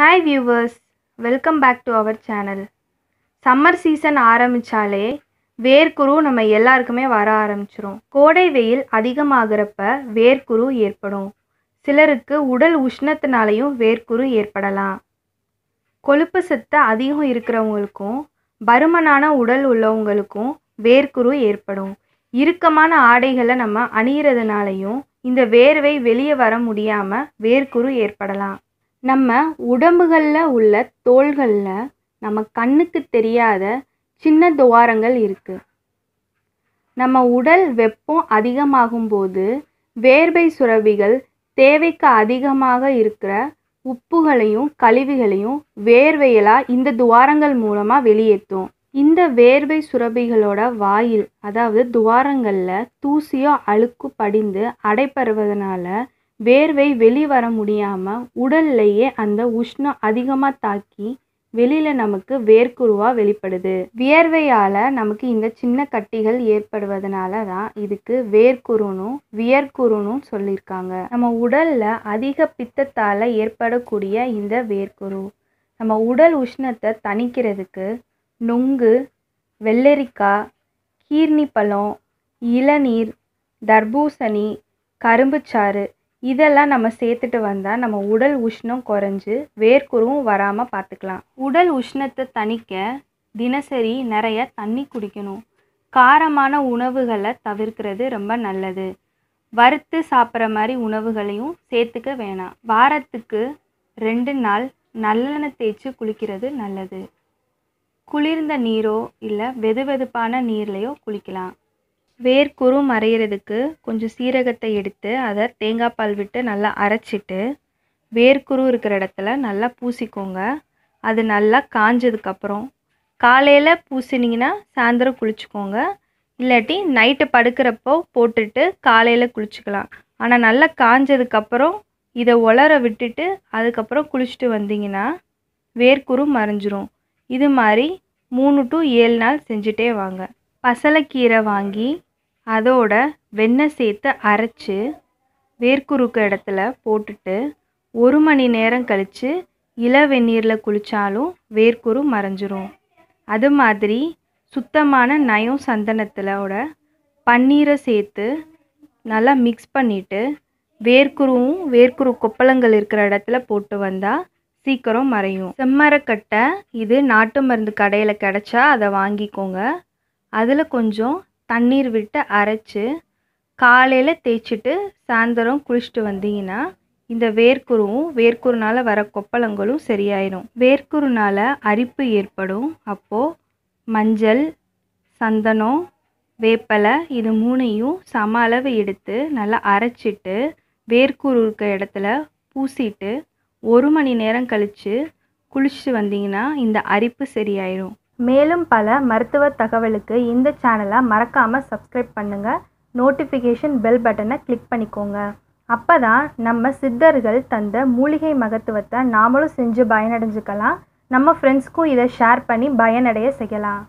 hi viewers welcome back to our channel summer season ஆரம்பித்தாலே வேர்க்குரு நம்ம எல்லாருக்குமே வர ஆரம்பிச்சிரும் கோடை வெயில் அதிகமாகிறப்ப வேர்க்குரு ஏற்படும் சிலருக்கு உடல் உஷ்ணத்தினாலையும் வேர்க்குரு ஏற்படலாம் கொழுப்பு சத்து அதிகம் இருக்கிறவங்களுக்கும் பருமனான உடல் உள்ளவங்களுக்கும் வேர்க்குரு ஏற்படும் இறுக்கமான ஆடைகளை நம்ம அணியிறதுனாலையும் இந்த வேர்வை வெளியே வர முடியாமல் வேர்க்குரு ஏற்படலாம் நம்ம உடம்புகளில் உள்ள தோள்களில் நம்ம கண்ணுக்கு தெரியாத சின்ன துவாரங்கள் இருக்குது நம்ம உடல் வெப்பம் அதிகமாகும்போது வேர்வை சுரவிகள் தேவைக்கு அதிகமாக இருக்கிற உப்புகளையும் கழிவுகளையும் வேர்வையெல்லாம் இந்த துவாரங்கள் மூலமாக வெளியேற்றும் இந்த வேர்வை சுரபிகளோட வாயில் அதாவது துவாரங்களில் தூசியோ அழுக்கு படிந்து அடைப்பருவதனால வேர்வை வெளிவர முடியாமல் உடல்லையே அந்த உஷ்ணம் அதிகமாக தாக்கி வெளியில் நமக்கு வேர்க்குருவாக வெளிப்படுது வியர்வையால் நமக்கு இந்த சின்ன கட்டிகள் ஏற்படுவதனால தான் இதுக்கு வேர்க்குருணும் வியர்க்குருணும் சொல்லியிருக்காங்க நம்ம உடலில் அதிக பித்தத்தால் ஏற்படக்கூடிய இந்த வேர்க்குரு நம்ம உடல் உஷ்ணத்தை தணிக்கிறதுக்கு நொங்கு வெள்ளரிக்காய் கீர்னி பழம் இளநீர் தர்பூசணி கரும்புச்சாறு இதெல்லாம் நம்ம சேர்த்துட்டு வந்தால் நம்ம உடல் உஷ்ணம் குறைஞ்சி வேர்க்குறவும் வராமல் பார்த்துக்கலாம் உடல் உஷ்ணத்தை தணிக்க தினசரி நிறைய தண்ணி குடிக்கணும் காரமான உணவுகளை தவிர்க்கிறது ரொம்ப நல்லது வறுத்து சாப்பிட்ற மாதிரி உணவுகளையும் சேர்த்துக்க வேணாம் வாரத்துக்கு ரெண்டு நாள் நல்லெண்ணெய் தேய்ச்சி குளிக்கிறது நல்லது குளிர்ந்த நீரோ இல்லை வெது வெதுப்பான நீர்லேயோ குளிக்கலாம் வேர்க்குரு மறையிறதுக்கு கொஞ்சம் சீரகத்தை எடுத்து அதை தேங்காய் பால் விட்டு நல்லா அரைச்சிட்டு வேர்க்குரு இருக்கிற இடத்துல நல்லா பூசிக்கோங்க அது நல்லா காஞ்சதுக்கப்புறம் காலையில் பூசினீங்கன்னா சாயந்தரம் குளிச்சுக்கோங்க இல்லாட்டி நைட்டு படுக்கிறப்போ போட்டுட்டு காலையில் குளிச்சுக்கலாம் ஆனால் நல்லா காஞ்சதுக்கப்புறம் இதை உலர விட்டுட்டு அதுக்கப்புறம் குளிச்சுட்டு வந்தீங்கன்னா வேர்க்குரு மறைஞ்சிரும் இது மாதிரி மூணு டு ஏழு நாள் செஞ்சுட்டே வாங்க பசலைக்கீரை வாங்கி அதோட வெண்ணெய் சேர்த்து அரைச்சி வேர்க்குருக்க இடத்துல போட்டுட்டு ஒரு மணி நேரம் கழித்து இளவெந்நீரில் குளித்தாலும் வேர்க்குரு மறைஞ்சிரும் அது மாதிரி சுத்தமான நயம் சந்தனத்திலோட பன்னீரை சேர்த்து நல்லா மிக்ஸ் பண்ணிவிட்டு வேர்க்குருவும் வேர்க்குரு கொப்பளங்கள் இருக்கிற இடத்துல போட்டு வந்தால் சீக்கிரம் மறையும் செம்மரக்கட்டை இது நாட்டு மருந்து கடையில் கிடச்சா அதை வாங்கிக்கோங்க அதில் கொஞ்சம் தண்ணீர் விட்டு அரைச்சி காலையில் தேய்ச்சிட்டு சாயந்தரம் குளிச்சுட்டு வந்தீங்கன்னா இந்த வேர்க்குருவும் வேர்க்குருனால் வர கொப்பளங்களும் சரியாயிடும் வேர்க்குருனால் அரிப்பு ஏற்படும் அப்போது மஞ்சள் சந்தனம் வேப்பலை இது மூணையும் சம அளவு எடுத்து நல்லா அரைச்சிட்டு வேர்க்குரு இருக்க இடத்துல பூசிட்டு ஒரு மணி நேரம் கழித்து குளிச்சுட்டு வந்தீங்கன்னா இந்த அரிப்பு சரியாயிடும் மேலும் பல மருத்துவ தகவலுக்கு இந்த சேனலை மறக்காமல் சப்ஸ்கிரைப் பண்ணுங்கள் நோட்டிஃபிகேஷன் பெல் பட்டனை கிளிக் பண்ணிக்கோங்க அப்போ தான் நம்ம சித்தர்கள் தந்த மூலிகை மகத்துவத்தை நாமளும் செஞ்சு பயனடைஞ்சுக்கலாம் நம்ம ஃப்ரெண்ட்ஸ்க்கும் இதை ஷேர் பண்ணி பயனடைய செய்யலாம்